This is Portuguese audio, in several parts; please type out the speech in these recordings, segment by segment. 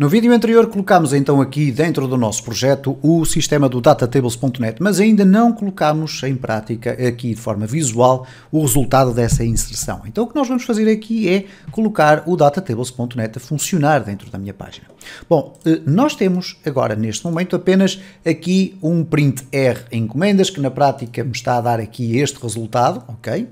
No vídeo anterior colocámos então aqui dentro do nosso projeto o sistema do datatables.net, mas ainda não colocámos em prática aqui de forma visual o resultado dessa inserção. Então o que nós vamos fazer aqui é colocar o datatables.net a funcionar dentro da minha página. Bom, eh, nós temos agora neste momento apenas aqui um print R encomendas que na prática me está a dar aqui este resultado, ok?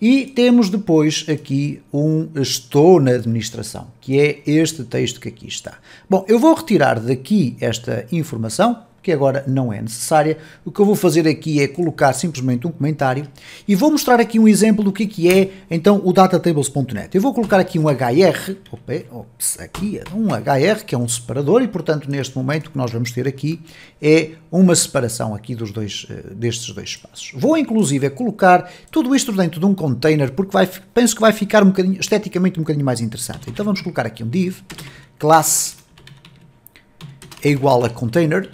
E temos depois aqui um estou na administração, que é este texto que aqui está. Bom, eu vou retirar daqui esta informação, que agora não é necessária. O que eu vou fazer aqui é colocar simplesmente um comentário e vou mostrar aqui um exemplo do que, é que é então o datatables.net. Eu vou colocar aqui um HR, ops, aqui é um HR que é um separador e portanto neste momento o que nós vamos ter aqui é uma separação aqui dos dois, eh, destes dois espaços. Vou inclusive colocar tudo isto dentro de um container porque vai, penso que vai ficar um bocadinho, esteticamente um bocadinho mais interessante. Então vamos colocar aqui um div, classe é igual a container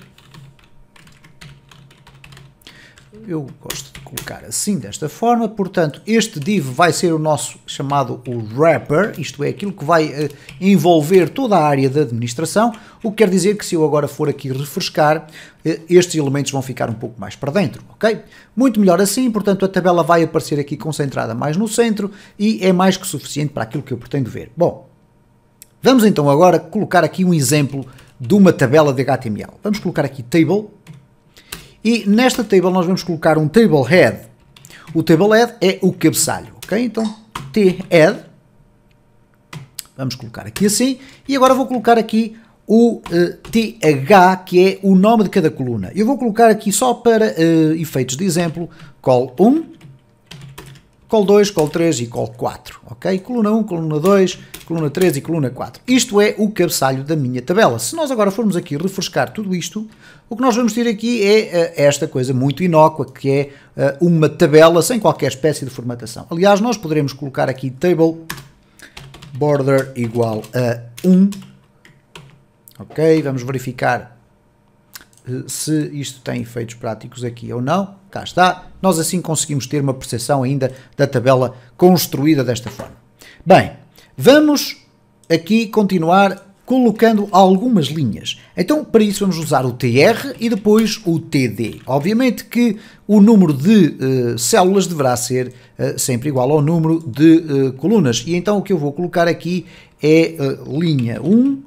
eu gosto de colocar assim, desta forma. Portanto, este div vai ser o nosso chamado o wrapper, isto é, aquilo que vai uh, envolver toda a área da administração, o que quer dizer que se eu agora for aqui refrescar, uh, estes elementos vão ficar um pouco mais para dentro, ok? Muito melhor assim, portanto, a tabela vai aparecer aqui concentrada mais no centro e é mais que suficiente para aquilo que eu pretendo ver. Bom, vamos então agora colocar aqui um exemplo de uma tabela de HTML. Vamos colocar aqui table, e nesta table nós vamos colocar um table head. O table head é o cabeçalho, ok? Então, T head. Vamos colocar aqui assim. E agora vou colocar aqui o uh, eh, TH, que é o nome de cada coluna. Eu vou colocar aqui só para uh, efeitos de exemplo, col 1, col 2, col 3 e col 4, ok? Coluna 1, coluna 2, coluna 3 e coluna 4. Isto é o cabeçalho da minha tabela. Se nós agora formos aqui refrescar tudo isto, o que nós vamos ter aqui é uh, esta coisa muito inócua, que é uh, uma tabela sem qualquer espécie de formatação. Aliás, nós poderemos colocar aqui table border igual a 1, ok? Vamos verificar se isto tem efeitos práticos aqui ou não. Cá está. Nós assim conseguimos ter uma percepção ainda da tabela construída desta forma. Bem, vamos aqui continuar colocando algumas linhas. Então, para isso vamos usar o TR e depois o TD. Obviamente que o número de uh, células deverá ser uh, sempre igual ao número de uh, colunas. E então o que eu vou colocar aqui é linha 1,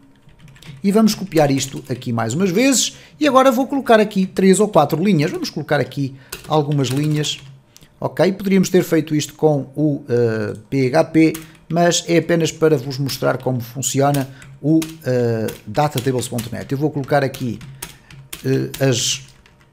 e vamos copiar isto aqui mais umas vezes e agora vou colocar aqui três ou quatro linhas, vamos colocar aqui algumas linhas, ok? Poderíamos ter feito isto com o uh, eh, PHP, mas é apenas para vos mostrar como funciona o uh, eh, datatables.net. Eu vou colocar aqui uh, as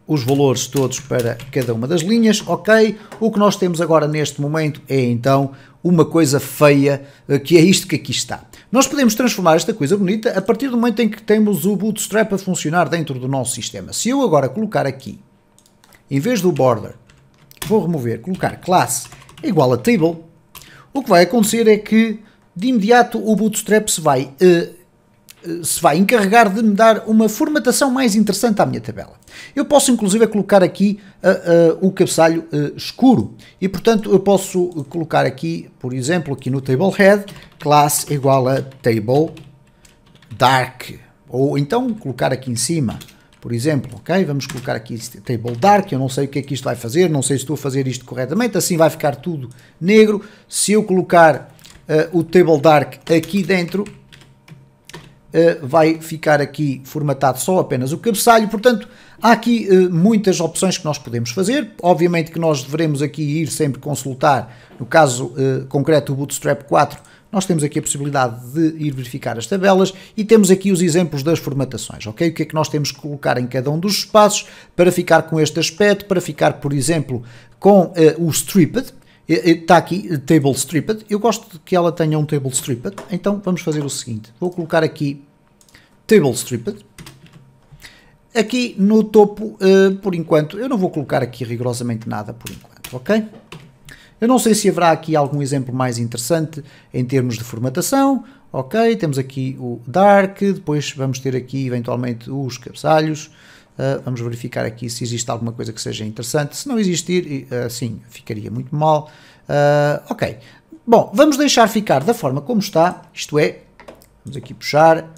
os valores todos para cada uma das linhas, ok? O que nós temos agora neste momento é então uma coisa feia, que é isto que aqui está. Nós podemos transformar esta coisa bonita a partir do momento em que temos o Bootstrap a funcionar dentro do nosso sistema. Se eu agora colocar aqui, em vez do border, vou remover, colocar classe igual a table, o que vai acontecer é que de imediato o Bootstrap se vai uh, eh, se vai encarregar de me dar uma formatação mais interessante à minha tabela. Eu posso inclusive colocar aqui uh, uh, o cabeçalho uh, escuro e portanto eu posso colocar aqui, por exemplo, aqui no table head, class igual a table dark ou então colocar aqui em cima por exemplo, ok? Vamos colocar aqui table dark, eu não sei o que é que isto vai fazer, não sei se estou a fazer isto corretamente, assim vai ficar tudo negro. Se eu colocar o table dark aqui dentro, eh, vai ficar aqui formatado só apenas o cabeçalho, portanto há aqui eh, muitas opções que nós podemos fazer, obviamente que nós devemos aqui ir sempre consultar, no caso eh, concreto o Bootstrap 4, nós temos aqui a possibilidade de ir verificar as tabelas e temos aqui os exemplos das formatações, ok? O que é que nós temos que colocar em cada um dos espaços para ficar com este aspecto, para ficar, por exemplo, com uh, o stripped, está aqui table stripped, eu gosto que ela tenha um table stripped, então vamos fazer o seguinte, vou colocar aqui Table Stripped. Aqui no topo, uh, por enquanto, eu não vou colocar aqui rigorosamente nada por enquanto, ok? Eu não sei se haverá aqui algum exemplo mais interessante em termos de formatação, ok? Temos aqui o dark, depois vamos ter aqui eventualmente os cabeçalhos, uh, vamos verificar aqui se existe alguma coisa que seja interessante, se não existir, uh, sim, ficaria muito mal, ok? Bom, vamos deixar ficar da forma como está, isto é, vamos aqui puxar,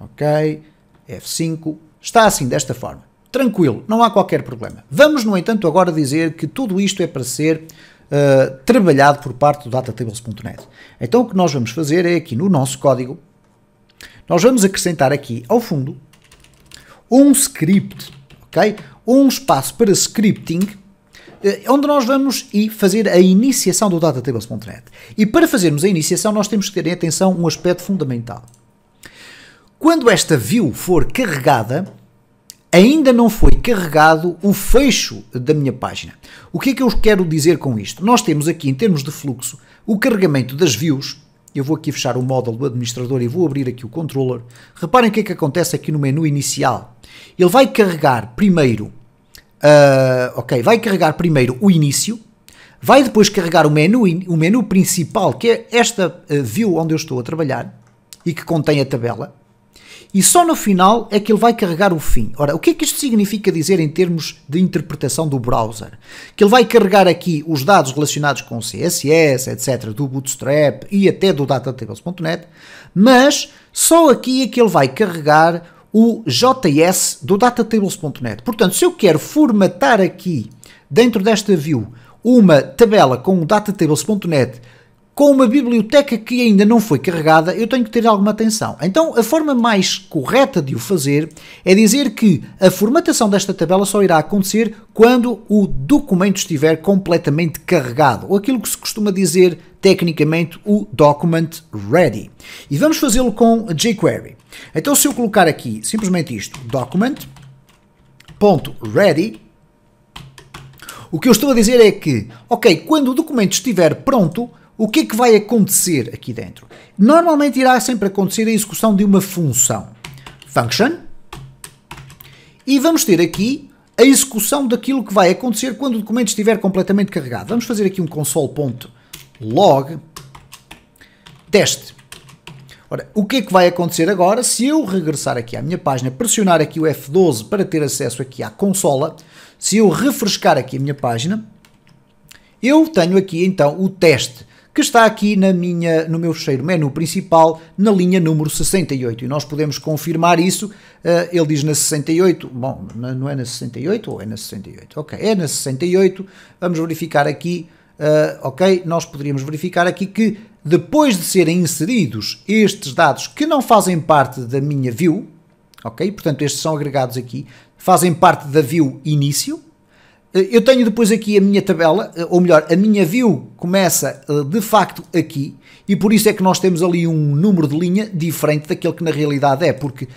ok, F5, está assim, desta forma. Tranquilo, não há qualquer problema. Vamos, no entanto, agora dizer que tudo isto é para ser uh, trabalhado por parte do datatables.net. Então o que nós vamos fazer é aqui no nosso código, nós vamos acrescentar aqui ao fundo um script, ok? Um espaço para scripting, eh, onde nós vamos e fazer a iniciação do datatables.net. E para fazermos a iniciação nós temos que ter em atenção um aspecto fundamental. Quando esta view for carregada, ainda não foi carregado o fecho da minha página. O que é que eu quero dizer com isto? Nós temos aqui, em termos de fluxo, o carregamento das views. Eu vou aqui fechar o módulo do administrador e vou abrir aqui o controller. Reparem o que é que acontece aqui no menu inicial. Ele vai carregar primeiro, uh, ok, vai carregar primeiro o início, vai depois carregar o menu, o menu principal, que é esta ah, view onde eu estou a trabalhar e que contém a tabela e só no final é que ele vai carregar o fim. Ora, o que é que isto significa dizer em termos de interpretação do browser? Que ele vai carregar aqui os dados relacionados com CSS, etc., do Bootstrap e até do datatables.net, mas só aqui é que ele vai carregar o JS do datatables.net. Portanto, se eu quero formatar aqui, dentro desta view, uma tabela com o datatables.net com uma biblioteca que ainda não foi carregada, eu tenho que ter alguma atenção. Então, a forma mais correta de o fazer é dizer que a formatação desta tabela só irá acontecer quando o documento estiver completamente carregado, ou aquilo que se costuma dizer tecnicamente o document ready. E vamos fazê-lo com jQuery. Então, se eu colocar aqui simplesmente isto, document.ready, o que eu estou a dizer é que, ok, quando o documento estiver pronto, o que é que vai acontecer aqui dentro? Normalmente irá sempre acontecer a execução de uma função. Function. E vamos ter aqui a execução daquilo que vai acontecer quando o documento estiver completamente carregado. Vamos fazer aqui um console.log teste. Ora, o que é que vai acontecer agora? Se eu regressar aqui à minha página, pressionar aqui o F12 para ter acesso aqui à consola, se eu refrescar aqui a minha página, eu tenho aqui então o teste que está aqui na minha, no meu cheiro menu principal, na linha número 68. E nós podemos confirmar isso. Eh, ele diz na 68, bom, não é na 68 ou é na 68? Ok, é na 68. Vamos verificar aqui. Uh, ok? Nós poderíamos verificar aqui que depois de serem inseridos estes dados que não fazem parte da minha view, ok? Portanto, estes são agregados aqui, fazem parte da view início, eh, eu tenho depois aqui a minha tabela, eh, ou melhor, a minha view começa eh, de facto aqui e por isso é que nós temos ali um número de linha diferente daquele que na realidade é, porque uh,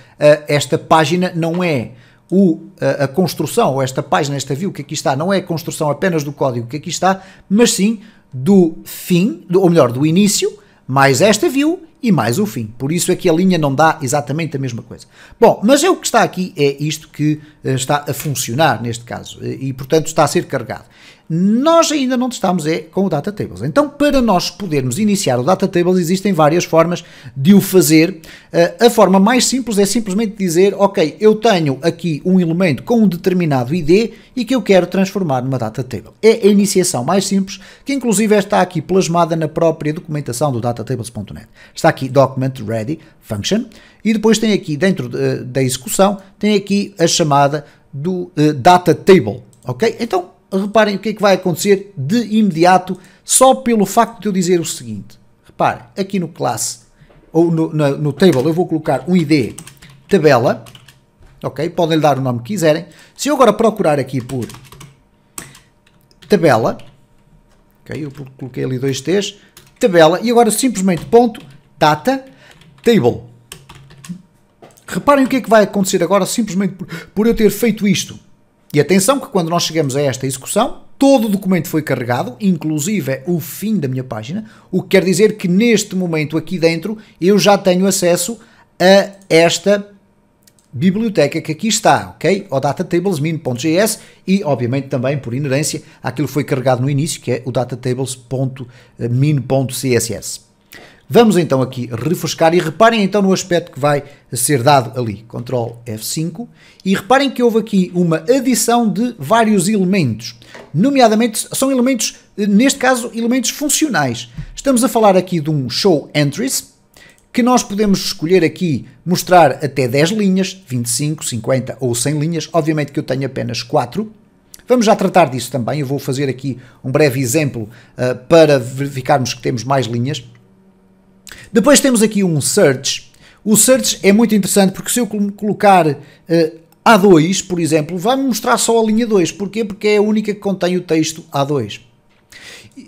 esta página não é o, uh, a construção, ou esta página, esta view que aqui está, não é a construção apenas do código que aqui está, mas sim do fim, ou melhor, do início mais esta view e mais o fim. Por isso é que a linha não dá exatamente a mesma coisa. Bom, mas é o que está aqui, é isto que eh, está a funcionar neste caso eh, e, portanto, está a ser carregado nós ainda não testámos é com o Data Tables. Então, para nós podermos iniciar o Data Tables, existem várias formas de o fazer. Eh, a forma mais simples é simplesmente dizer, ok, eu tenho aqui um elemento com um determinado ID e que eu quero transformar numa Data Table. É a iniciação mais simples, que inclusive está aqui plasmada na própria documentação do datatables.net. Está aqui document ready function e depois tem aqui dentro eh, da execução, tem aqui a chamada do uh, data table, ok? Então reparem o que é que vai acontecer de imediato, só pelo facto de eu dizer o seguinte. Reparem, aqui no classe, ou no, no, no table, eu vou colocar um ID tabela, ok? Podem lhe dar o nome que quiserem. Se eu agora procurar aqui por tabela, ok? Eu coloquei ali dois T's, tabela, e agora simplesmente ponto, data, table. Reparem o que é que vai acontecer agora simplesmente por, por eu ter feito isto. E atenção que quando nós chegamos a esta execução, todo o documento foi carregado, inclusive o fim da minha página, o que quer dizer que neste momento aqui dentro eu já tenho acesso a esta biblioteca que aqui está, ok? O datatables.min.js e, obviamente, também por inerência àquilo que foi carregado no início, que é o datatables.min.css. Vamos então aqui refrescar e reparem então no aspecto que vai ser dado ali. Ctrl F5 e reparem que houve aqui uma adição de vários elementos. Nomeadamente, são elementos, neste caso, elementos funcionais. Estamos a falar aqui de um Show Entries, que nós podemos escolher aqui mostrar até 10 linhas, 25, 50 ou 100 linhas. Obviamente que eu tenho apenas 4. Vamos já tratar disso também. Eu vou fazer aqui um breve exemplo uh, para verificarmos que temos mais linhas. Depois temos aqui um search. O search é muito interessante porque se eu colocar uh, eh, A2, por exemplo, vai-me mostrar só a linha 2. Porquê? Porque é a única que contém o texto A2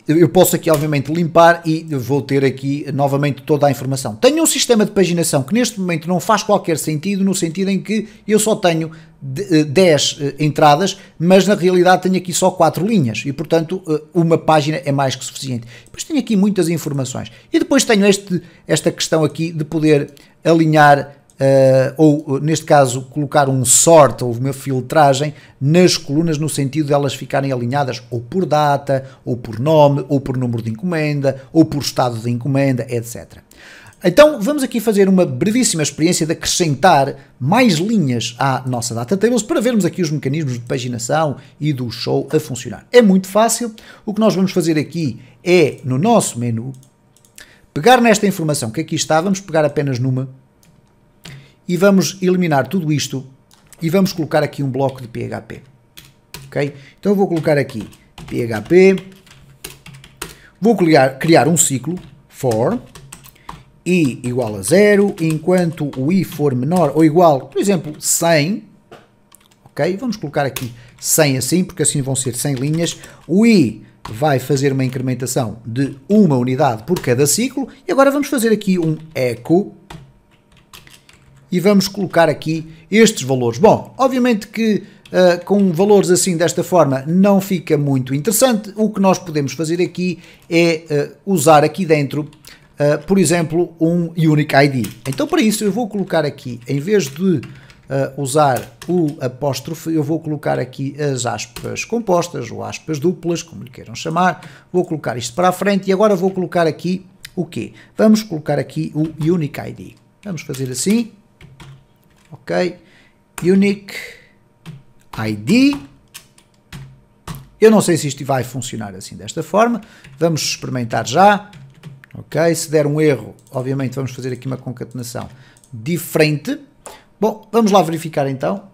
eu posso aqui obviamente limpar e vou ter aqui novamente toda a informação. Tenho um sistema de paginação que neste momento não faz qualquer sentido, no sentido em que eu só tenho 10 eh, eh, entradas, mas na realidade tenho aqui só 4 linhas e portanto eh, uma página é mais que suficiente. Depois tenho aqui muitas informações e depois tenho este, esta questão aqui de poder alinhar uh, ou neste caso colocar um sort ou uma filtragem nas colunas no sentido de elas ficarem alinhadas ou por data, ou por nome, ou por número de encomenda, ou por estado de encomenda, etc. Então vamos aqui fazer uma brevíssima experiência de acrescentar mais linhas à nossa data tables para vermos aqui os mecanismos de paginação e do show a funcionar. É muito fácil, o que nós vamos fazer aqui é, no nosso menu, pegar nesta informação que aqui está, vamos pegar apenas numa e vamos eliminar tudo isto e vamos colocar aqui um bloco de PHP. Ok? Então eu vou colocar aqui PHP, vou criar, criar um ciclo for i igual a zero enquanto o i for menor ou igual, por exemplo, 100, ok? Vamos colocar aqui 100 assim, porque assim vão ser 100 linhas. O i vai fazer uma incrementação de uma unidade por cada ciclo. E agora vamos fazer aqui um echo e vamos colocar aqui estes valores. Bom, obviamente que uh, com valores assim desta forma não fica muito interessante. O que nós podemos fazer aqui é uh, usar aqui dentro, uh, por exemplo, um Unique ID. Então para isso eu vou colocar aqui, em vez de usar o apóstrofe, eu vou colocar aqui as aspas compostas ou aspas duplas, como lhe queiram chamar. Vou colocar isto para a frente e agora vou colocar aqui o quê? Vamos colocar aqui o Unique ID. Vamos fazer assim, ok? Unique ID. Eu não sei se isto vai funcionar assim desta forma. Vamos experimentar já. Ok, se der um erro, obviamente vamos fazer aqui uma concatenação diferente. Bom, vamos lá verificar então.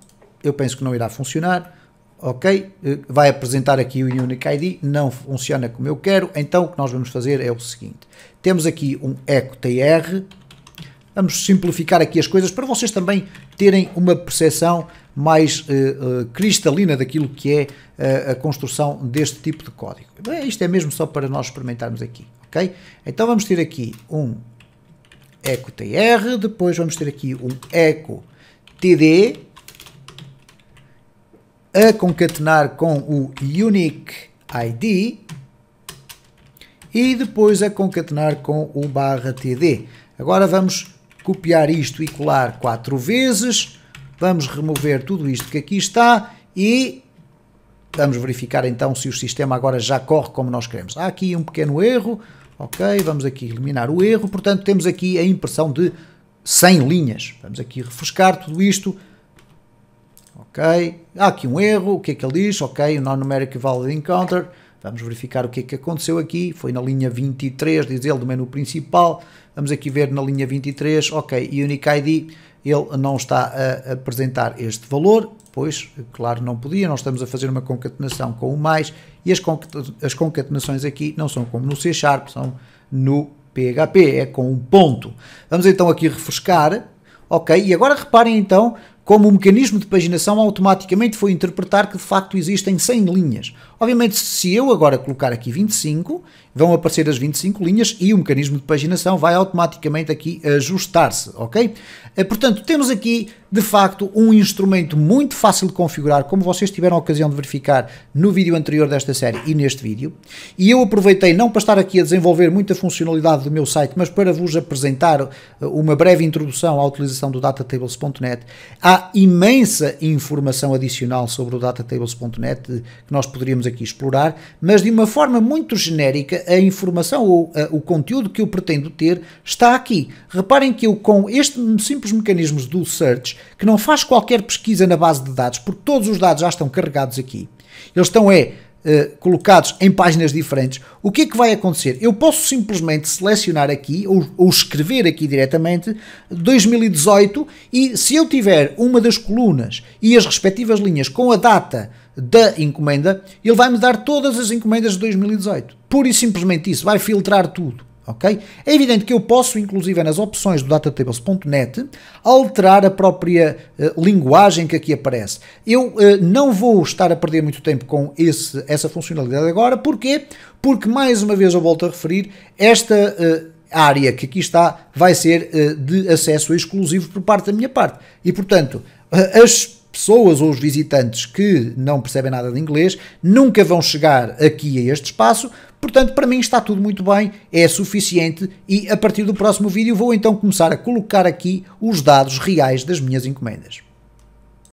Eu penso que não irá funcionar. Ok, eh, vai apresentar aqui o Unique ID, não funciona como eu quero. Então o que nós vamos fazer é o seguinte. Temos aqui um EcoTR. tr Vamos simplificar aqui as coisas para vocês também terem uma percepção mais uh, uh, cristalina daquilo que é uh, a construção deste tipo de código. Bem, isto é mesmo só para nós experimentarmos aqui, ok? Então vamos ter aqui um eco tr, depois vamos ter aqui um eco td a concatenar com o unique id e depois a concatenar com o barra td. Agora vamos copiar isto e colar quatro vezes, vamos remover tudo isto que aqui está e vamos verificar então se o sistema agora já corre como nós queremos. Há aqui um pequeno erro, ok, vamos aqui eliminar o erro, portanto temos aqui a impressão de 100 linhas. Vamos aqui refrescar tudo isto, ok, há aqui um erro, o que é que ele diz? Ok, o non-numeric valid encounter, Vamos verificar o que é que aconteceu aqui. Foi na linha 23, diz ele, do menu principal. Vamos aqui ver na linha 23, ok, Unique ID, ele não está a apresentar este valor, pois, claro, não podia, nós estamos a fazer uma concatenação com o mais, e as, concatenações aqui não são como no C Sharp, são no PHP, é com um ponto. Vamos então aqui refrescar, ok, e agora reparem então como o mecanismo de paginação automaticamente foi interpretar que de facto existem 100 linhas. Obviamente, se eu agora colocar aqui 25, vão aparecer as 25 linhas e o mecanismo de paginação vai automaticamente aqui ajustar-se, ok? Eh, portanto, temos aqui, de facto, um instrumento muito fácil de configurar, como vocês tiveram a ocasião de verificar no vídeo anterior desta série e neste vídeo. E eu aproveitei não para estar aqui a desenvolver muita funcionalidade do meu site, mas para vos apresentar eh, uma breve introdução à utilização do datatables.net. Há imensa informação adicional sobre o datatables.net eh, que nós poderíamos aqui explorar, mas de uma forma muito genérica, a informação ou a, eh, o conteúdo que eu pretendo ter está aqui. Reparem que eu, com este simples mecanismo do search, que não faz qualquer pesquisa na base de dados, porque todos os dados já estão carregados aqui, eles estão é. Eh, colocados em páginas diferentes, o que é que vai acontecer? Eu posso simplesmente selecionar aqui ou, ou, escrever aqui diretamente 2018 e se eu tiver uma das colunas e as respectivas linhas com a data da encomenda, ele vai-me dar todas as encomendas de 2018. Pura e simplesmente isso, vai filtrar tudo. Okay? É evidente que eu posso, inclusive nas opções do datatables.net, alterar a própria uh, linguagem que aqui aparece. Eu uh, não vou estar a perder muito tempo com esse, essa funcionalidade agora, porquê? Porque, mais uma vez, eu volto a referir, esta uh, área que aqui está vai ser de acesso exclusivo por parte da minha parte. E, portanto, as pessoas ou os visitantes que não percebem nada de inglês nunca vão chegar aqui a este espaço. Portanto, para mim está tudo muito bem, é suficiente e a partir do próximo vídeo vou então começar a colocar aqui os dados reais das minhas encomendas.